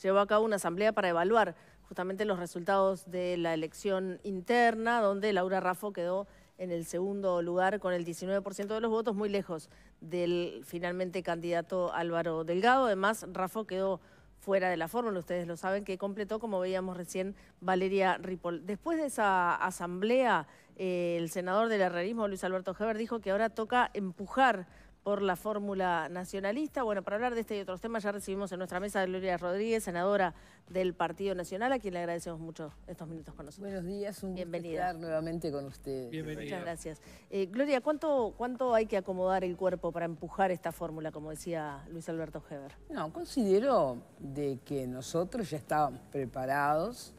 llevó a cabo una asamblea para evaluar justamente los resultados de la elección interna, donde Laura Raffo quedó en el segundo lugar con el 19% de los votos, muy lejos del finalmente candidato Álvaro Delgado. Además, Raffo quedó fuera de la fórmula, ustedes lo saben, que completó, como veíamos recién, Valeria Ripoll. Después de esa asamblea, eh, el senador del herrerismo, Luis Alberto Heber, dijo que ahora toca empujar por la fórmula nacionalista. Bueno, para hablar de este y otros temas ya recibimos en nuestra mesa a Gloria Rodríguez, senadora del Partido Nacional, a quien le agradecemos mucho estos minutos con nosotros. Buenos días, un Bienvenida. estar nuevamente con ustedes. Muchas gracias. Eh, Gloria, ¿cuánto, ¿cuánto hay que acomodar el cuerpo para empujar esta fórmula, como decía Luis Alberto Heber? No, considero de que nosotros ya estábamos preparados,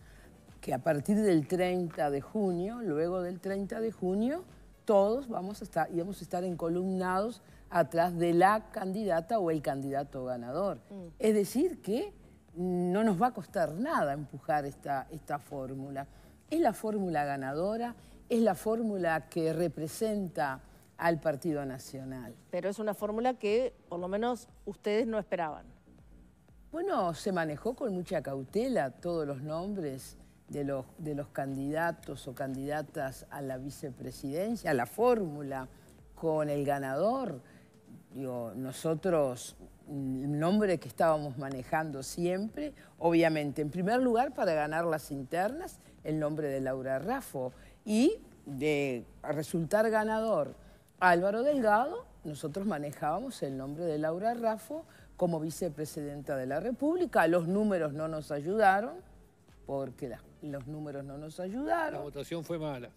que a partir del 30 de junio, luego del 30 de junio, todos vamos a estar, íbamos a estar encolumnados atrás de la candidata o el candidato ganador. Mm. Es decir, que no nos va a costar nada empujar esta, esta fórmula. Es la fórmula ganadora, es la fórmula que representa al Partido Nacional. Pero es una fórmula que por lo menos ustedes no esperaban. Bueno, se manejó con mucha cautela todos los nombres de los, de los candidatos o candidatas a la vicepresidencia, a la fórmula con el ganador nosotros, el nombre que estábamos manejando siempre, obviamente, en primer lugar, para ganar las internas, el nombre de Laura Raffo. Y de resultar ganador Álvaro Delgado, nosotros manejábamos el nombre de Laura Rafo como vicepresidenta de la República. Los números no nos ayudaron, porque los números no nos ayudaron. La votación fue mala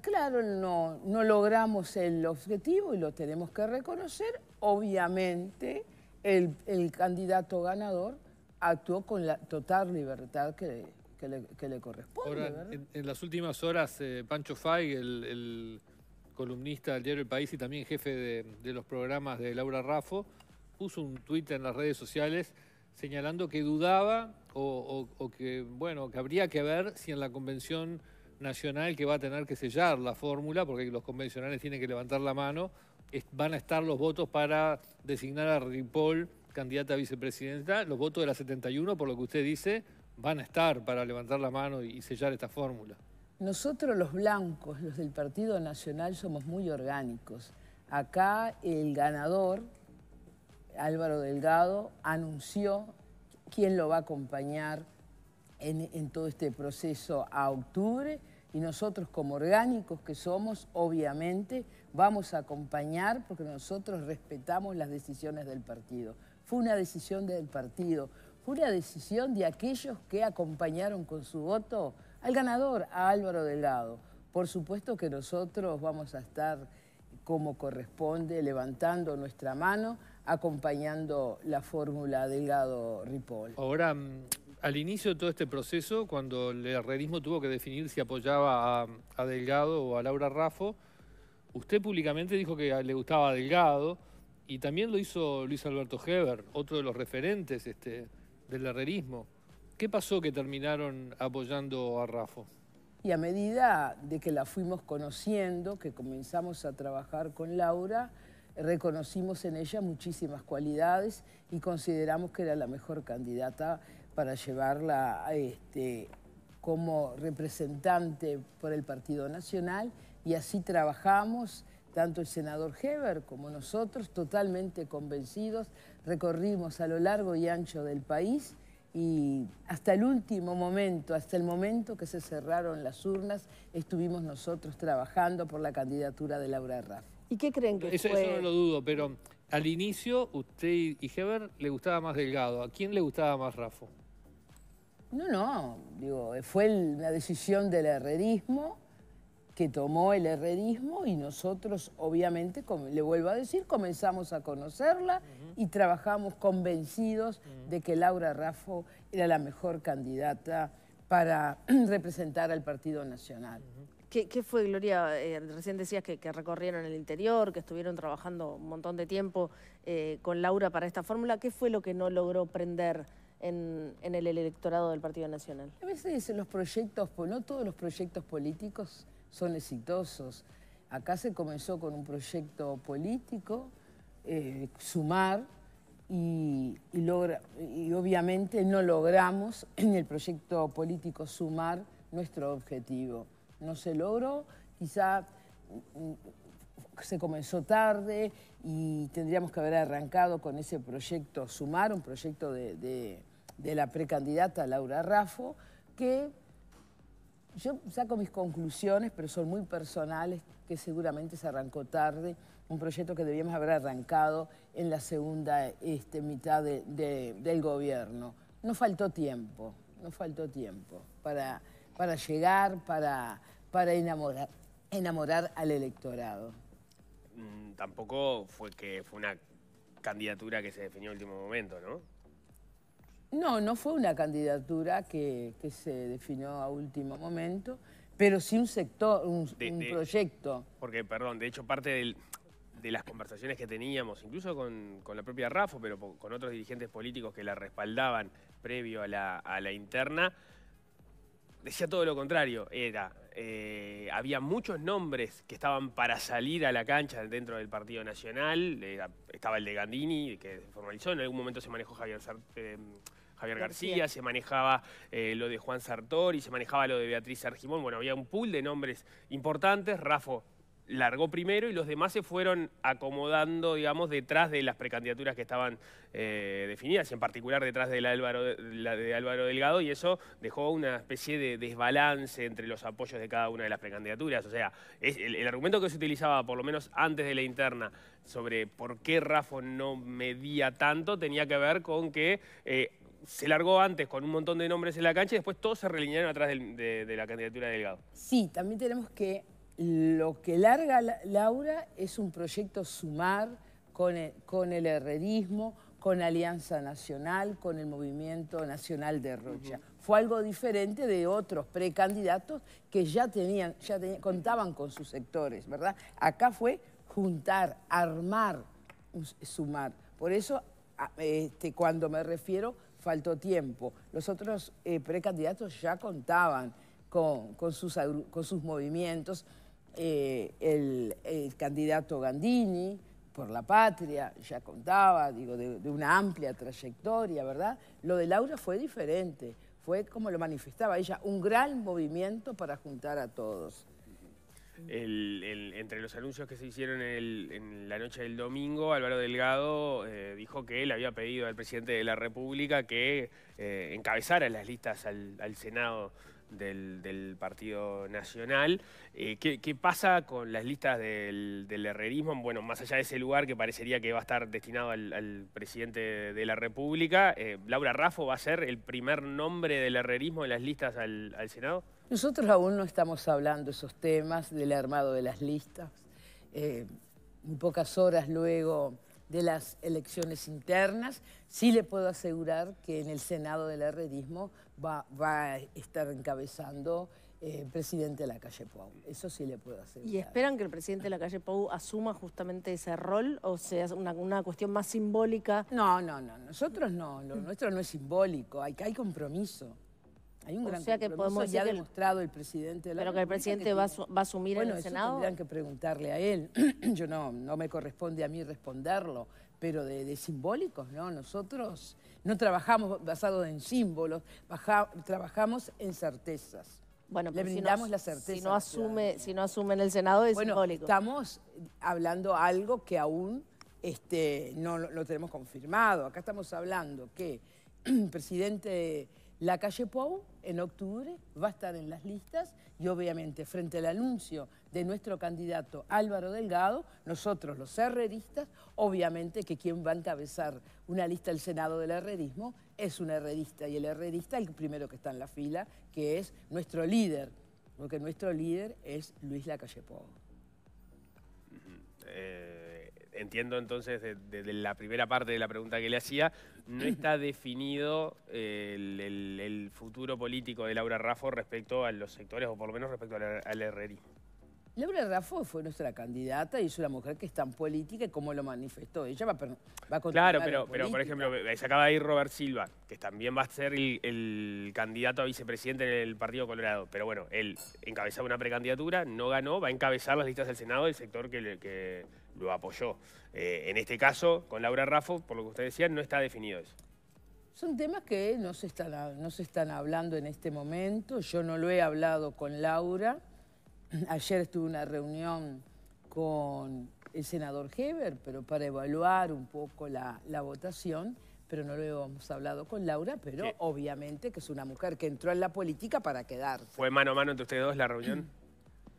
claro, no, no logramos el objetivo y lo tenemos que reconocer. Obviamente, el, candidato ganador actuó con la total libertad que, le, corresponde. en, las últimas horas, eh, Pancho Fay, el, columnista del diario El País y también jefe de, los programas de Laura Raffo, puso un tuit en las redes sociales señalando que dudaba o, o, que, bueno, que habría que ver si en la convención Nacional que va a tener que sellar la fórmula, porque los convencionales tienen que levantar la mano, van a estar los votos para designar a Ripoll candidata a vicepresidenta, los votos de la 71, por lo que usted dice, van a estar para levantar la mano y sellar esta fórmula. Nosotros los blancos, los del Partido Nacional, somos muy orgánicos. Acá el ganador, Álvaro Delgado, anunció quién lo va a acompañar en todo este proceso a octubre y nosotros como orgánicos que somos, obviamente, vamos a acompañar porque nosotros respetamos las decisiones del partido. Fue una decisión del partido, fue una decisión de aquellos que acompañaron con su voto al ganador, a Álvaro Delgado. Por supuesto que nosotros vamos a estar como corresponde, levantando nuestra mano, acompañando la fórmula Delgado-Ripoll. Ahora, al inicio de todo este proceso, cuando el herrerismo tuvo que definir si apoyaba a, Delgado o a Laura Raffo, usted públicamente dijo que le gustaba Delgado y también lo hizo Luis Alberto Heber, otro de los referentes este, del herrerismo. ¿Qué pasó que terminaron apoyando a Raffo? Y a medida de que la fuimos conociendo, que comenzamos a trabajar con Laura, reconocimos en ella muchísimas cualidades y consideramos que era la mejor candidata para llevarla este, como representante por el Partido Nacional y así trabajamos, tanto el senador Heber como nosotros, totalmente convencidos, recorrimos a lo largo y ancho del país y hasta el último momento, hasta el momento que se cerraron las urnas, estuvimos nosotros trabajando por la candidatura de Laura Raff. ¿Y qué creen que eso, fue? Eso no lo dudo, pero al inicio usted y Heber le gustaba más Delgado. ¿A quién le gustaba más Rafa? No, no, digo, fue la decisión del herrerismo que tomó el herrerismo y nosotros, obviamente, le vuelvo a decir, comenzamos a conocerla y trabajamos convencidos de que Laura Raffo era la mejor candidata para representar al Partido Nacional. ¿Qué, fue, Gloria? Eh, recién decías que, recorrieron el interior, que estuvieron trabajando un montón de tiempo eh, con Laura para esta fórmula. ¿Qué fue lo que no logró prender? en, el electorado del Partido Nacional. A veces los proyectos, no todos los proyectos políticos son exitosos. Acá se comenzó con un proyecto político, eh, sumar, y, obviamente no logramos en el proyecto político sumar nuestro objetivo. No se logró, quizá mm, mm, se comenzó tarde y tendríamos que haber arrancado con ese proyecto sumar, un proyecto de de la precandidata Laura Raffo, que yo saco mis conclusiones, pero son muy personales, que seguramente se arrancó tarde, un proyecto que debíamos haber arrancado en la segunda este, mitad del gobierno. No faltó tiempo, no faltó tiempo para, para llegar, para, para enamorar, enamorar al electorado. Mm, tampoco fue que fue una candidatura que se definió en último momento, ¿no? No, no fue una candidatura que, se definió a último momento, pero sí un sector, un, proyecto. Porque, perdón, de hecho parte de las conversaciones que teníamos, incluso con, la propia Rafa, pero con otros dirigentes políticos que la respaldaban previo a la, interna, decía todo lo contrario. Era, eh, había muchos nombres que estaban para salir a la cancha dentro del Partido Nacional. estaba el de Gandini, que formalizó, en algún momento se manejó Javier Sartre. Eh, Javier García, se manejaba eh, lo de Juan Sartori, se manejaba lo de Beatriz Argimón. Bueno, había un pool de nombres importantes. Rafo largó primero y los demás se fueron acomodando, digamos, detrás de las precandidaturas que estaban eh, definidas, en particular detrás de, la Álvaro, Álvaro Delgado, y eso dejó una especie de desbalance entre los apoyos de cada una de las precandidaturas. O sea, el, argumento que se utilizaba, por lo menos antes de la interna, sobre por qué Rafa no medía tanto, tenía que ver con que... Eh, se largó antes con un montón de nombres en la cancha y después todos se relinearon atrás de, la candidatura de Delgado. Sí, también tenemos que lo que larga Laura es un proyecto sumar con el, con herrerismo, con Alianza Nacional, con el Movimiento Nacional de Rocha. Fue algo diferente de otros precandidatos que ya tenían, ya contaban con sus sectores, ¿verdad? Acá fue juntar, armar, sumar. Por eso, este, cuando me refiero faltó tiempo. Los otros eh, precandidatos ya contaban con, sus, con sus, movimientos. Eh, el, candidato Gandini por la patria ya contaba, digo, de, de una amplia trayectoria, ¿verdad? Lo de Laura fue diferente, fue como lo manifestaba ella, un gran movimiento para juntar a todos entre los anuncios que se hicieron en, la noche del domingo, Álvaro Delgado eh, dijo que él había pedido al presidente de la República que eh, encabezara las listas al, Senado del, Partido Nacional. Eh, ¿qué, pasa con las listas del, herrerismo? Bueno, más allá de ese lugar que parecería que va a estar destinado al, presidente de la República, ¿Laura Raffo va a ser el primer nombre del herrerismo en las listas al Senado? Nosotros aún no estamos hablando esos temas del armado de las listas. Eh, muy pocas horas luego de las elecciones internas, sí le puedo asegurar que en el Senado del herredismo va, va a estar encabezando eh, el presidente de la calle Pau. Eso sí le puedo asegurar. ¿Y esperan que el presidente de la calle Pau asuma justamente ese rol o sea una, una cuestión más simbólica? No, no, no. Nosotros no. Lo nuestro no es simbólico. Hay, hay compromiso. Hay un gran sea que podemos ya demostrado el presidente de la Pero que el presidente va, a asumir en el Senado. Tendrán que preguntarle a él. Yo no, no me corresponde a mí responderlo, pero de, simbólicos, ¿no? Nosotros no trabajamos basados en símbolos, trabajamos en certezas. Bueno, Le brindamos si no, la Si no, asume, si no asume en el Senado es bueno, simbólico. Estamos hablando algo que aún este, no lo, lo tenemos confirmado. Acá estamos hablando que el presidente la calle Pou en octubre va a estar en las listas y obviamente frente al anuncio de nuestro candidato Álvaro Delgado, nosotros los herreristas, obviamente que quien va a encabezar una lista del Senado del herrerismo es un herrerista y el herrerista el primero que está en la fila, que es nuestro líder, porque nuestro líder es Luis Lacalle Pou. Eh entiendo entonces desde la primera parte de la pregunta que le hacía, no está definido eh, el, futuro político de Laura Raffo respecto a los sectores, o por lo menos respecto al, al Laura Raffo fue nuestra candidata y es una mujer que es tan política y como lo manifestó. Ella va, va a continuar Claro, pero, pero por ejemplo, eh, se acaba de ir Robert Silva, que también va a ser el, candidato a vicepresidente en el Partido Colorado. Pero bueno, él encabezaba una precandidatura, no ganó, va a encabezar las listas del Senado del sector que lo apoyó. Eh, en este caso, con Laura Raffo, por lo que usted decía, no está definido eso. Son temas que no se, están, no se están hablando en este momento. Yo no lo he hablado con Laura. Ayer estuve en una reunión con el senador Heber, pero para evaluar un poco la, votación, pero no lo hemos hablado con Laura, pero obviamente que es una mujer que entró en la política para quedarse. ¿Fue mano a mano entre ustedes dos la reunión?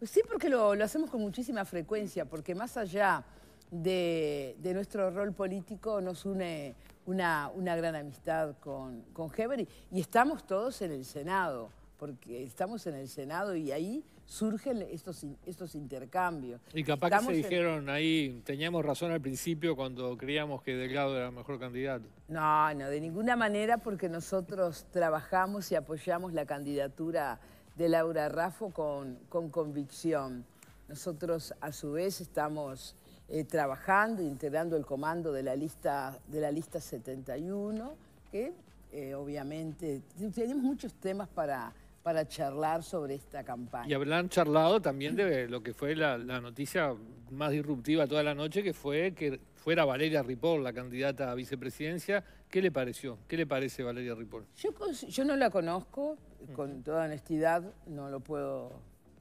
Sí, porque lo, hacemos con muchísima frecuencia, porque más allá de, nuestro rol político nos une una, gran amistad con, con Heber y, estamos todos en el Senado porque estamos en el Senado y ahí surgen estos, estos intercambios. Y capaz que se dijeron ahí, teníamos razón al principio cuando creíamos que Delgado era el mejor candidato. No, no, de ninguna manera porque nosotros trabajamos y apoyamos la candidatura de Laura Raffo con, convicción. Nosotros a su vez estamos eh, trabajando, integrando el comando de la lista, de la lista 71, que eh, obviamente tenemos muchos temas para, para charlar sobre esta campaña. Y habrán charlado también de lo que fue la, noticia más disruptiva toda la noche, que fue que fuera Valeria Ripoll la candidata a vicepresidencia. ¿Qué le pareció? ¿Qué le parece Valeria Ripoll? Yo, no la conozco, con toda honestidad no lo puedo,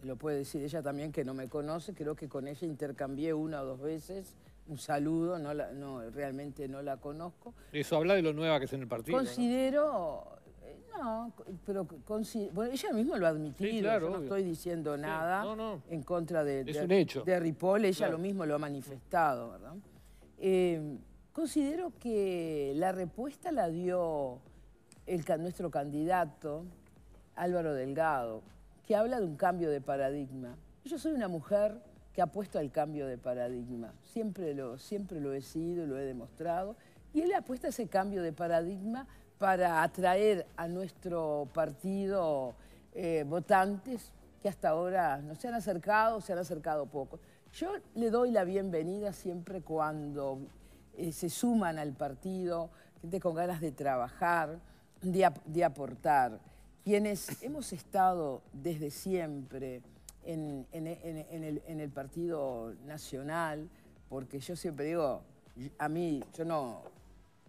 lo decir ella también que no me conoce, creo que con ella intercambié una o dos veces un saludo, no realmente no la conozco. Eso habla de lo nueva que es en el partido. Considero, no, pero ella misma lo ha admitido, yo no estoy diciendo nada en contra de, de, Ripoll, ella lo mismo lo ha manifestado, eh, considero que la respuesta la dio nuestro candidato, Álvaro Delgado, que habla de un cambio de paradigma. Yo soy una mujer que puesto al cambio de paradigma, siempre lo, siempre lo he sido, lo he demostrado, y él apuesta a ese cambio de paradigma para atraer a nuestro partido eh, votantes que hasta ahora no se han acercado, se han acercado poco. Yo le doy la bienvenida siempre cuando eh, se suman al partido, gente con ganas de trabajar, de, aportar. Quienes hemos estado desde siempre en, el, en, el, Partido Nacional, porque yo siempre digo, a mí, yo no,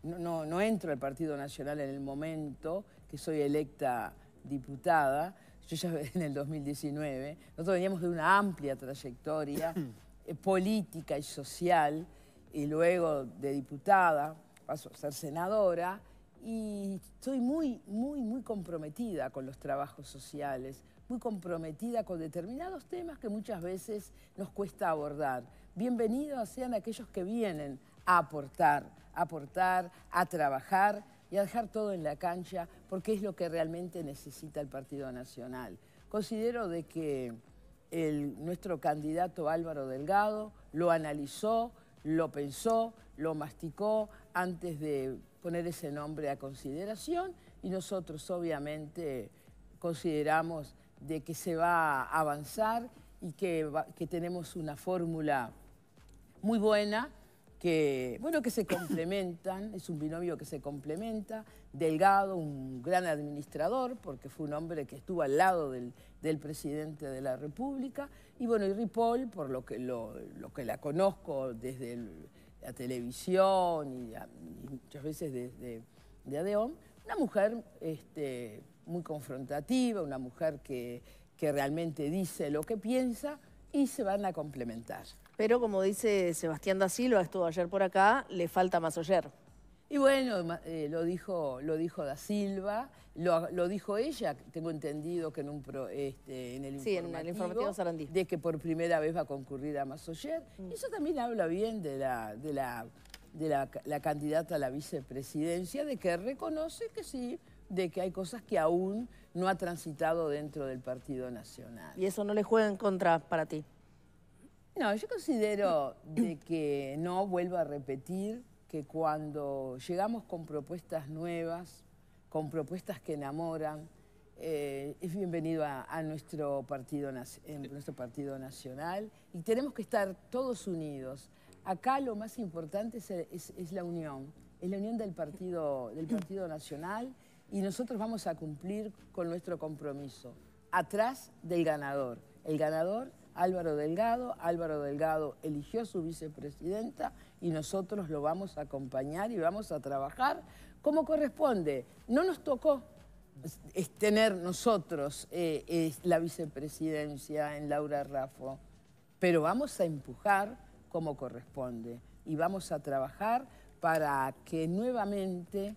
no, entro al Partido Nacional en el momento que soy electa diputada, yo ya en el 2019, nosotros veníamos de una amplia trayectoria eh, política y social, y luego de diputada, paso a ser senadora, y estoy muy, muy, muy comprometida con los trabajos sociales, muy comprometida con determinados temas que muchas veces nos cuesta abordar. Bienvenidos sean aquellos que vienen a aportar, a aportar, a trabajar y a dejar todo en la cancha porque es lo que realmente necesita el Partido Nacional. Considero de que nuestro candidato Álvaro Delgado lo analizó, lo pensó, lo masticó antes de poner ese nombre a consideración y nosotros obviamente consideramos de que se va a avanzar y que tenemos una fórmula muy buena que, bueno, que se complementan, es un binomio que se complementa. Delgado, un gran administrador, porque fue un hombre que estuvo al lado del, presidente de la República. Y bueno, y Ripoll, por lo que, lo, que la conozco desde la televisión y, muchas veces desde de Adeón, una mujer este, muy confrontativa, una mujer que realmente dice lo que piensa y se van a complementar. Pero como dice Sebastián da Silva, estuvo ayer por acá, le falta más ayer. Y bueno, eh, lo, dijo, lo dijo da Silva, lo, dijo ella, tengo entendido que en, un este, en el informativo, Sarandí. de que por primera vez va a concurrir a Masoyer. Mm. Y eso también habla bien de la, de la de la, candidata a la vicepresidencia, de que reconoce que sí, de que hay cosas que aún no ha transitado dentro del Partido Nacional. ¿Y eso no le juega en contra para ti? No, yo considero que no vuelvo a repetir que cuando llegamos con propuestas nuevas, con propuestas que enamoran, eh, es bienvenido a, nuestro, partido, en nuestro partido nacional y tenemos que estar todos unidos. Acá lo más importante es, la unión, es la unión del partido, del partido Nacional y nosotros vamos a cumplir con nuestro compromiso, atrás del ganador. El ganador Álvaro Delgado. Álvaro Delgado eligió su vicepresidenta y nosotros lo vamos a acompañar y vamos a trabajar como corresponde. No nos tocó tener nosotros eh, la vicepresidencia en Laura Raffo, pero vamos a empujar como corresponde y vamos a trabajar para que nuevamente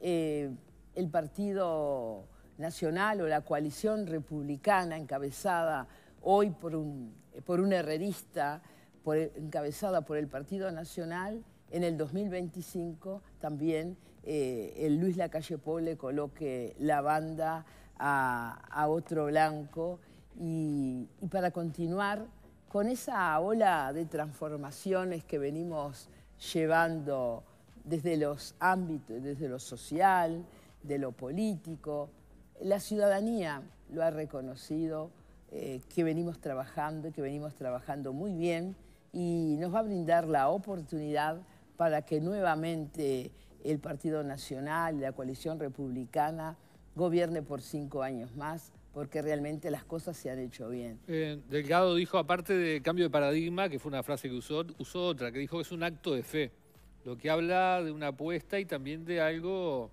eh, el Partido Nacional o la coalición republicana encabezada hoy por, un, por herrerista encabezada por el Partido Nacional, en el 2025 también eh, el Luis Lacalle Pou coloque la banda a, otro blanco y, y, para continuar con esa ola de transformaciones que venimos llevando desde los ámbitos, desde lo social, de lo político, la ciudadanía lo ha reconocido, eh, que venimos trabajando, que venimos trabajando muy bien y nos va a brindar la oportunidad para que nuevamente el Partido Nacional la coalición republicana gobierne por cinco años más, porque realmente las cosas se han hecho bien. Eh, Delgado dijo, aparte de cambio de paradigma, que fue una frase que usó, usó otra, que dijo que es un acto de fe, lo que habla de una apuesta y también de algo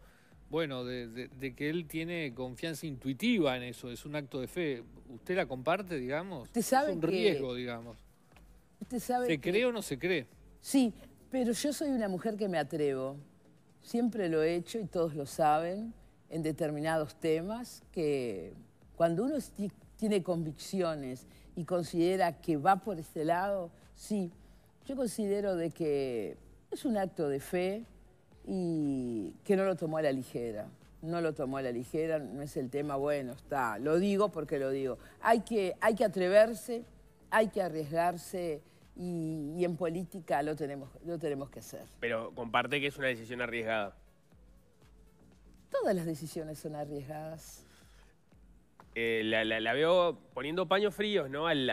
bueno, de, que él tiene confianza intuitiva en eso, es un acto de fe. ¿Usted la comparte, digamos? Usted sabe es un riesgo, digamos. Usted sabe ¿Se cree o no se cree? Sí, pero yo soy una mujer que me atrevo. Siempre lo he hecho y todos lo saben en determinados temas que cuando uno tiene convicciones y considera que va por este lado, sí, yo considero de que es un acto de fe, y que no lo tomó a la ligera. No lo tomó a la ligera, no es el tema, bueno, está, lo digo porque lo digo. Hay que, hay que atreverse, hay que arriesgarse y, en política lo tenemos, lo tenemos que hacer. Pero comparte que es una decisión arriesgada. Todas las decisiones son arriesgadas. Eh, la, veo poniendo paños fríos, ¿no? al,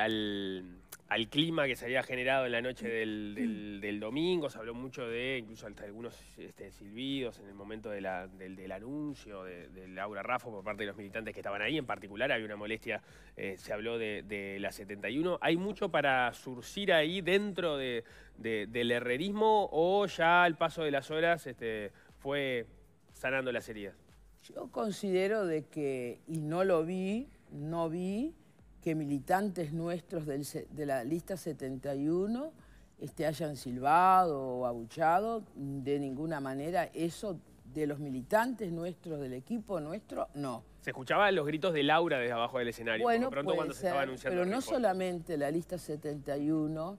al clima que se había generado en la noche mm. Mm. del, domingo, se habló mucho de, incluso algunos este, silbidos en el momento del, anuncio de, Laura Raffo por parte de los militantes que estaban ahí, en particular había una molestia, eh, se habló de, la 71. ¿Hay mucho para surcir ahí dentro del herrerismo o ya al paso de las horas este, fue sanando las heridas? Yo considero de que, y no lo vi, no vi que militantes nuestros de la lista 71 este, hayan silbado o abuchado, de ninguna manera eso de los militantes nuestros, del equipo nuestro, no. Se escuchaban los gritos de Laura desde abajo del escenario, bueno, pronto cuando se estaba anunciando. Pero no solamente la lista 71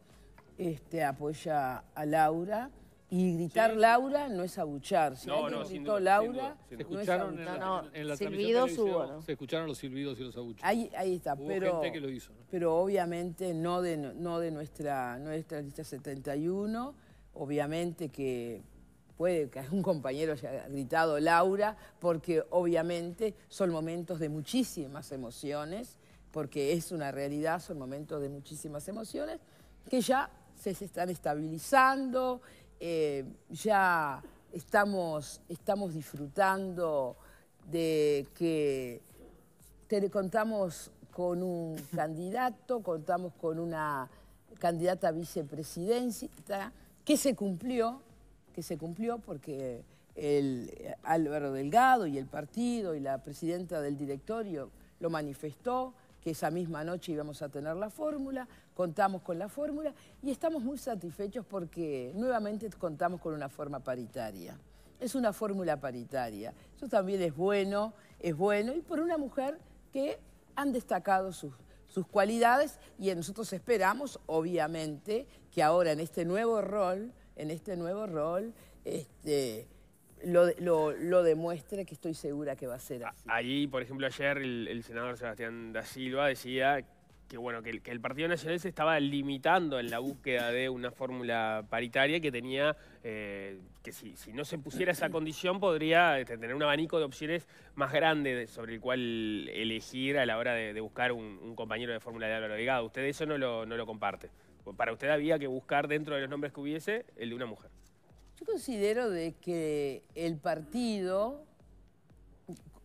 este, apoya a Laura, y gritar Laura no es abuchar. Si no, alguien gritó Laura, se escucharon Se escucharon los silbidos y los abuchos. Ahí, está, pero, pero obviamente no de, nuestra, nuestra lista 71, obviamente que puede que algún compañero haya gritado Laura, porque obviamente son momentos de muchísimas emociones, porque es una realidad, son momentos de muchísimas emociones, que ya se están estabilizando eh, ya estamos, disfrutando de que te contamos con un candidato, contamos con una candidata vicepresidencia que se cumplió, que se cumplió porque el Álvaro Delgado y el partido y la presidenta del directorio lo manifestó, que esa misma noche íbamos a tener la fórmula, contamos con la fórmula y estamos muy satisfechos porque nuevamente contamos con una forma paritaria. Es una fórmula paritaria. Eso también es bueno, es bueno y por una mujer que han destacado sus, cualidades y nosotros esperamos, obviamente, que ahora en este nuevo rol, en este nuevo rol, este, lo, lo, demuestre, que estoy segura que va a ser así. Ahí, por ejemplo, ayer el, senador Sebastián da Silva decía que, bueno, que el, Partido Nacional se estaba limitando en la búsqueda de una fórmula paritaria que tenía, eh, que si, no se pusiera esa condición podría este, tener un abanico de opciones más grande sobre el cual elegir a la hora de, buscar un, compañero de fórmula de Álvaro Delgado. Usted eso no no lo comparte. Para usted había que buscar dentro de los nombres que hubiese el de una mujer. Yo considero de que el partido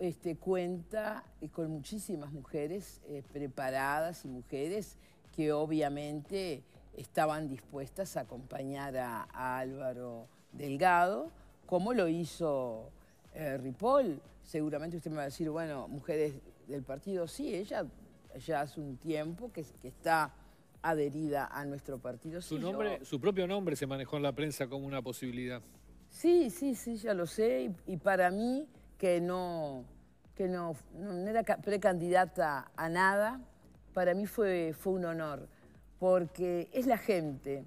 este, cuenta eh, con muchísimas mujeres eh, preparadas y mujeres que obviamente estaban dispuestas a acompañar a, Álvaro Delgado, como lo hizo eh, Ripoll. Seguramente usted me va a decir, bueno, mujeres del partido, sí, ella ya hace un tiempo que está adherida a nuestro partido. Su, nombre, su propio nombre se manejó en la prensa como una posibilidad. Sí, sí, sí, ya lo sé. Y, para mí, que no, que era precandidata a nada, para mí fue, fue un honor, porque es la gente,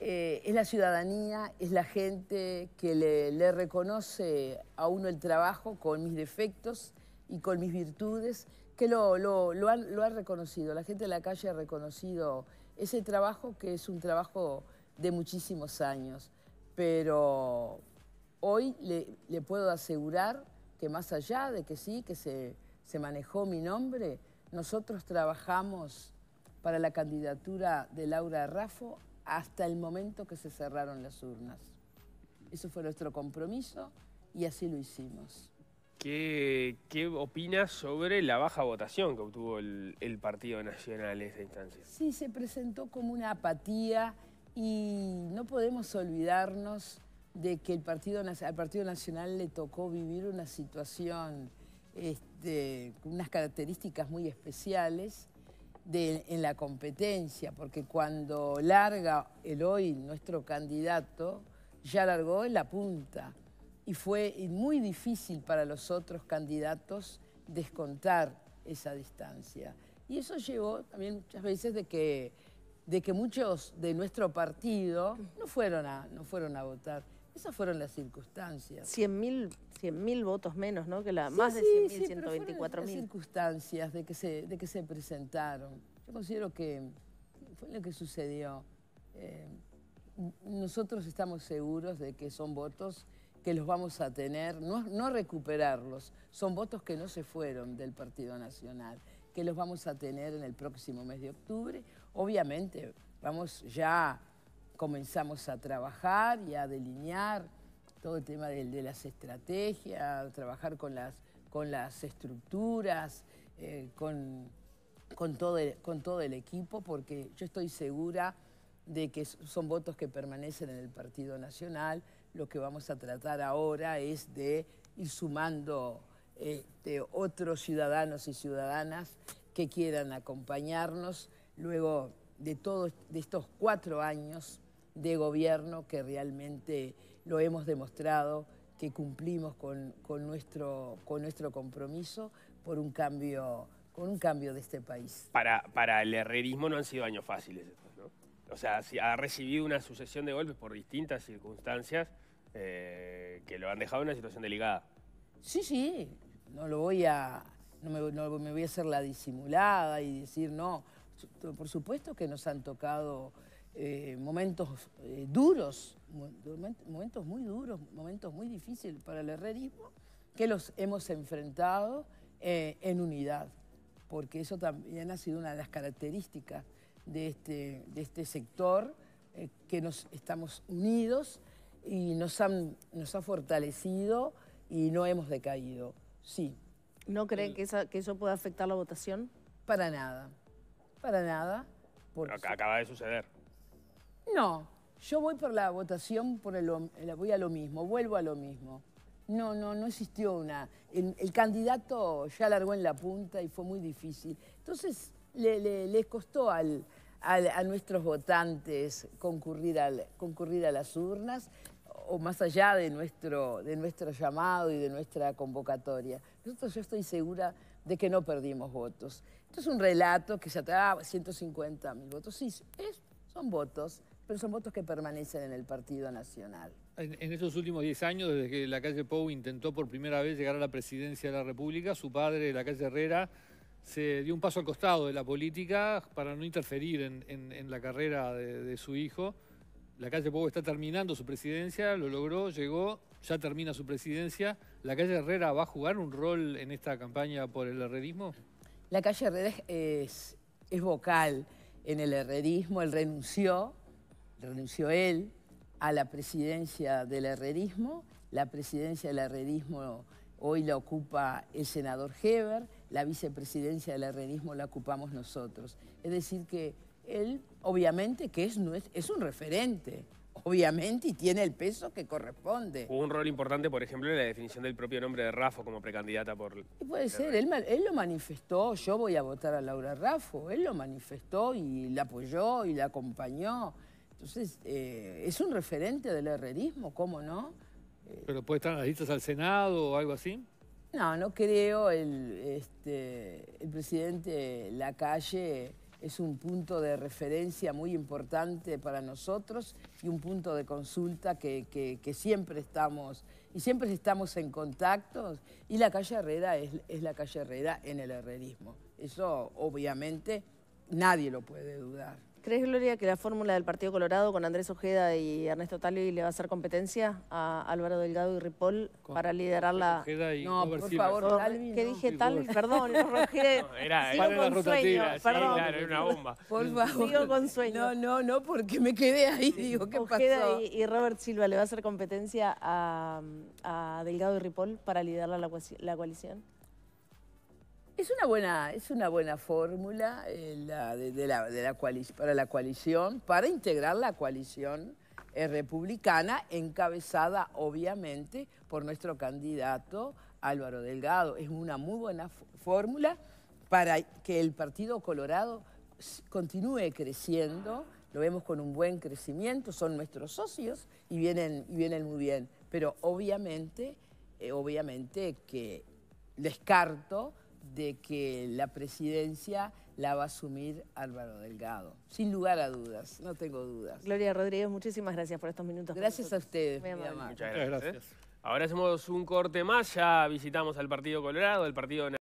eh, es la ciudadanía, es la gente que le, le reconoce a uno el trabajo con mis defectos y con mis virtudes que lo, ha reconocido, la gente de la calle ha reconocido ese trabajo que es un trabajo de muchísimos años, pero hoy le, puedo asegurar que más allá de que sí, que se, manejó mi nombre, nosotros trabajamos para la candidatura de Laura Rafo hasta el momento que se cerraron las urnas. Eso fue nuestro compromiso y así lo hicimos. ¿Qué, ¿Qué, opinas sobre la baja votación que obtuvo el, Partido Nacional en esta instancia? Sí, se presentó como una apatía y no podemos olvidarnos de que el Partido, al Partido Nacional le tocó vivir una situación este, con unas características muy especiales en la competencia, porque cuando larga el hoy nuestro candidato, ya largó en la punta y fue muy difícil para los otros candidatos descontar esa distancia. Y eso llevó también muchas veces de que, de que muchos de nuestro partido no fueron a, no fueron a votar. Esas fueron las circunstancias. 100.000 mil votos menos, ¿no? Que la, más de 100.000, 124.000. Las circunstancias de que, se, de que se presentaron. Yo considero que fue lo que sucedió. Eh, nosotros estamos seguros de que son votos que los vamos a tener, no, recuperarlos, son votos que no se fueron del Partido Nacional, que los vamos a tener en el próximo mes de octubre. Obviamente, vamos ya comenzamos a trabajar y a delinear todo el tema de, las estrategias, trabajar con las, estructuras, eh, con todo el equipo, porque yo estoy segura de que son votos que permanecen en el Partido Nacional, lo que vamos a tratar ahora es de ir sumando este, otros ciudadanos y ciudadanas que quieran acompañarnos luego de todos estos cuatro años de gobierno que realmente lo hemos demostrado que cumplimos con, nuestro, compromiso por un cambio, con un cambio de este país. Para, el herrerismo no han sido años fáciles ¿no? O sea, ha recibido una sucesión de golpes por distintas circunstancias eh, que lo han dejado en una situación delicada. Sí, sí, no lo voy a, no me, voy a hacer la disimulada y decir no. Por supuesto que nos han tocado eh, momentos eh, duros, momentos muy duros, momentos muy difíciles para el herrerismo, que los hemos enfrentado en unidad, porque eso también ha sido una de las características de este, de este sector, que nos estamos unidos y nos, han, nos ha fortalecido y no hemos decaído, sí. ¿No creen mm. que, eso pueda afectar la votación? Para nada, para nada. acaba de suceder. No, yo voy por la votación, por el, voy a lo mismo, vuelvo a lo mismo. No, no, no existió una. El, candidato ya largó en la punta y fue muy difícil. Entonces, le, costó a nuestros votantes concurrir, al, concurrir a las urnas, o más allá de nuestro, de nuestro llamado y de nuestra convocatoria. Nosotros yo estoy segura de que no perdimos votos. Esto es un relato que se 150 mil votos. Sí, son votos, pero son votos que permanecen en el Partido Nacional. En, esos últimos 10 años, desde que la calle Pou intentó por primera vez llegar a la presidencia de la República, su padre, la calle Herrera, se dio un paso al costado de la política para no interferir en, en, la carrera de, de su hijo la calle Pogo está terminando su presidencia, lo logró, llegó, ya termina su presidencia. ¿La calle Herrera va a jugar un rol en esta campaña por el herrerismo? La calle Herrera es, es vocal en el herrerismo, él renunció, renunció él a la presidencia del herrerismo, la presidencia del herrerismo hoy la ocupa el senador Heber, la vicepresidencia del herrerismo la ocupamos nosotros. Es decir que él obviamente que es, es un referente, obviamente, y tiene el peso que corresponde. Hubo un rol importante, por ejemplo, en la definición del propio nombre de Rafa como precandidata por... puede ser, él, lo manifestó, yo voy a votar a Laura Rafo, él lo manifestó y la apoyó y la acompañó. Entonces, eh, es un referente del herrerismo, ¿cómo no? Eh, ¿Pero puede estar en las listas al Senado o algo así? No, no creo. El, este, el presidente Lacalle es un punto de referencia muy importante para nosotros y un punto de consulta que, siempre estamos y siempre estamos en contacto y la calle Herrera es, es, la calle Herrera en el herrerismo. Eso obviamente nadie lo puede dudar. ¿Crees, Gloria, que la fórmula del Partido Colorado con Andrés Ojeda y Ernesto Talvi le va a hacer competencia a Álvaro Delgado y Ripoll para liderar la... no, por favor, ¿Qué dije Talvi? Perdón, Roger. No, era, era con perdón. una bomba. Por favor. con sueño. No, no, no, porque me quedé ahí, digo, ¿qué Ojeda pasó? Y, y, Robert Silva, ¿le va a hacer competencia a, a Delgado y Ripoll para liderar la, la coalición? Es una buena, es una buena fórmula eh, para la coalición, para integrar la coalición eh, republicana, encabezada obviamente por nuestro candidato Álvaro Delgado. Es una muy buena fórmula para que el Partido Colorado continúe creciendo, lo vemos con un buen crecimiento, son nuestros socios y vienen, y vienen muy bien. Pero obviamente, eh, obviamente que descarto de que la presidencia la va a asumir Álvaro Delgado. Sin lugar a dudas, no tengo dudas. Gloria Rodríguez, muchísimas gracias por estos minutos. Gracias a ustedes. Muchas ¿eh? gracias. Ahora hacemos un corte más, ya visitamos al Partido Colorado, el Partido